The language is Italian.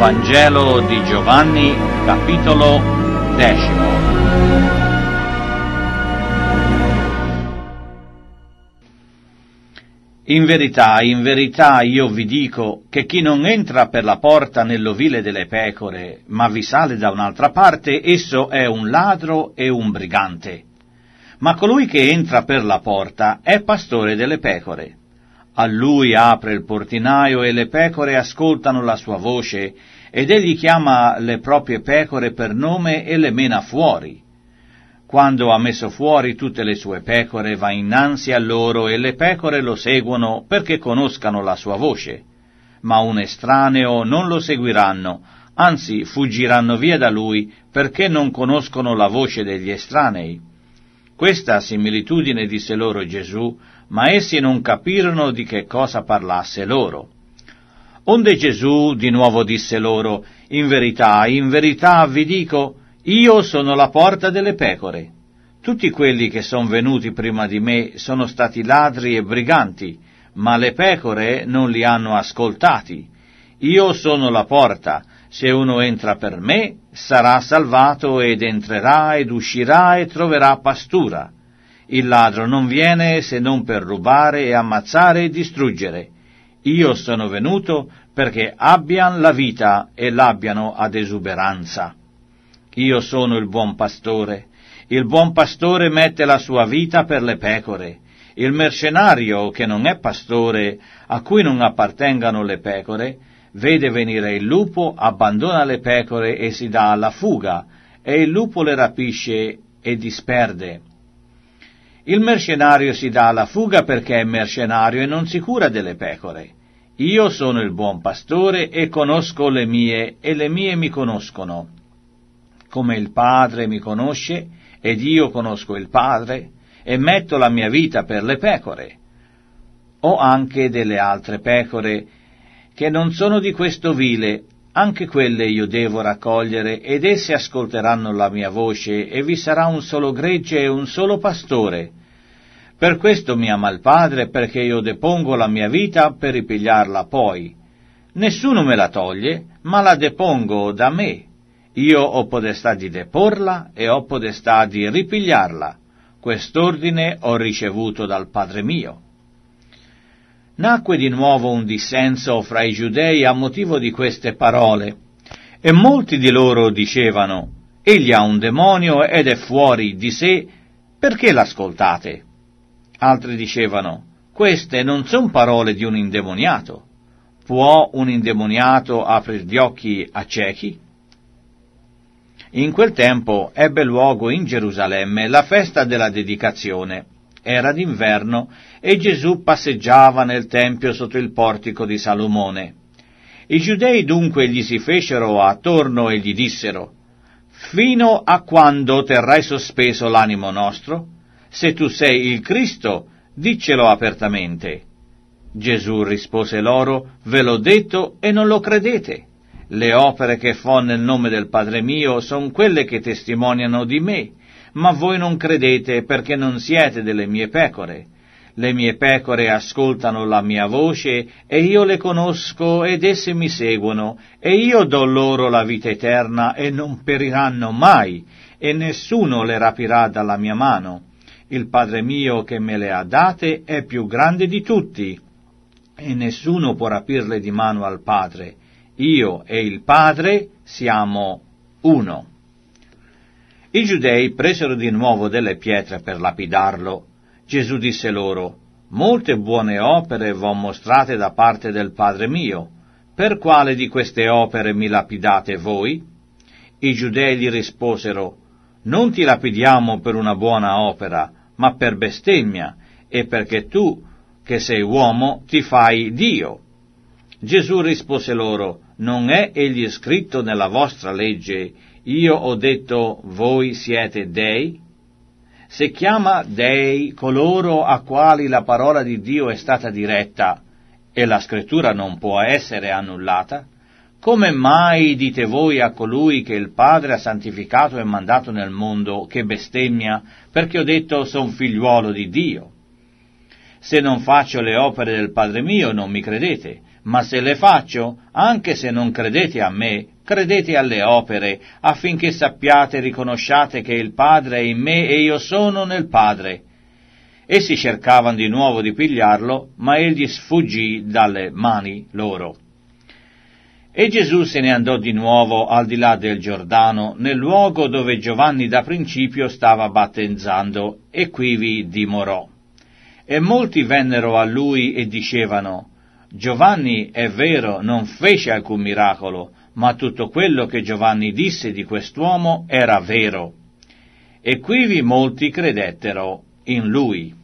Vangelo di Giovanni, capitolo decimo. In verità, in verità io vi dico che chi non entra per la porta nell'ovile delle pecore, ma vi sale da un'altra parte, esso è un ladro e un brigante. Ma colui che entra per la porta è pastore delle pecore. A lui apre il portinaio e le pecore ascoltano la sua voce, ed egli chiama le proprie pecore per nome e le mena fuori. Quando ha messo fuori tutte le sue pecore va innanzi a loro e le pecore lo seguono perché conoscano la sua voce. Ma un estraneo non lo seguiranno, anzi fuggiranno via da lui perché non conoscono la voce degli estranei questa similitudine disse loro Gesù, ma essi non capirono di che cosa parlasse loro. Onde Gesù di nuovo disse loro, In verità, in verità vi dico, io sono la porta delle pecore. Tutti quelli che sono venuti prima di me sono stati ladri e briganti, ma le pecore non li hanno ascoltati. Io sono la porta, se uno entra per me, sarà salvato ed entrerà ed uscirà e troverà pastura. Il ladro non viene se non per rubare e ammazzare e distruggere. Io sono venuto perché abbiano la vita e l'abbiano ad esuberanza. Io sono il buon pastore. Il buon pastore mette la sua vita per le pecore. Il mercenario, che non è pastore, a cui non appartengano le pecore, vede venire il lupo, abbandona le pecore e si dà alla fuga, e il lupo le rapisce e disperde. Il mercenario si dà alla fuga perché è mercenario e non si cura delle pecore. Io sono il buon pastore e conosco le mie e le mie mi conoscono. Come il Padre mi conosce ed io conosco il Padre e metto la mia vita per le pecore. Ho anche delle altre pecore che non sono di questo vile, anche quelle io devo raccogliere, ed esse ascolteranno la mia voce, e vi sarà un solo gregge e un solo pastore. Per questo mi ama il Padre, perché io depongo la mia vita per ripigliarla poi. Nessuno me la toglie, ma la depongo da me. Io ho podestà di deporla e ho podestà di ripigliarla. Quest'ordine ho ricevuto dal Padre mio. Nacque di nuovo un dissenso fra i giudei a motivo di queste parole, e molti di loro dicevano, Egli ha un demonio ed è fuori di sé, perché l'ascoltate? Altri dicevano, queste non sono parole di un indemoniato. Può un indemoniato aprire gli occhi a ciechi? In quel tempo ebbe luogo in Gerusalemme la festa della dedicazione, era d'inverno e Gesù passeggiava nel Tempio sotto il portico di Salomone. I giudei dunque gli si fecero attorno e gli dissero, Fino a quando terrai sospeso l'animo nostro? Se tu sei il Cristo, diccelo apertamente. Gesù rispose loro, Ve l'ho detto e non lo credete. Le opere che fo nel nome del Padre mio sono quelle che testimoniano di me ma voi non credete perché non siete delle mie pecore. Le mie pecore ascoltano la mia voce e io le conosco ed esse mi seguono e io do loro la vita eterna e non periranno mai e nessuno le rapirà dalla mia mano. Il Padre mio che me le ha date è più grande di tutti e nessuno può rapirle di mano al Padre. Io e il Padre siamo uno. I giudei presero di nuovo delle pietre per lapidarlo. Gesù disse loro, Molte buone opere v'ho mostrate da parte del Padre mio. Per quale di queste opere mi lapidate voi? I giudei gli risposero, Non ti lapidiamo per una buona opera, ma per bestemmia, e perché tu, che sei uomo, ti fai Dio. Gesù rispose loro, Non è egli scritto nella vostra legge, io ho detto voi siete dei? Se chiama dei coloro a quali la parola di Dio è stata diretta e la scrittura non può essere annullata, come mai dite voi a colui che il Padre ha santificato e mandato nel mondo che bestemmia perché ho detto son figliuolo di Dio? Se non faccio le opere del Padre mio non mi credete, ma se le faccio, anche se non credete a me, credete alle opere, affinché sappiate e riconosciate che il Padre è in me e io sono nel Padre. Essi cercavano di nuovo di pigliarlo, ma egli sfuggì dalle mani loro. E Gesù se ne andò di nuovo al di là del Giordano, nel luogo dove Giovanni da principio stava battezzando, e quivi dimorò. E molti vennero a lui e dicevano, Giovanni, è vero, non fece alcun miracolo, ma tutto quello che Giovanni disse di quest'uomo era vero. E quivi molti credettero in lui.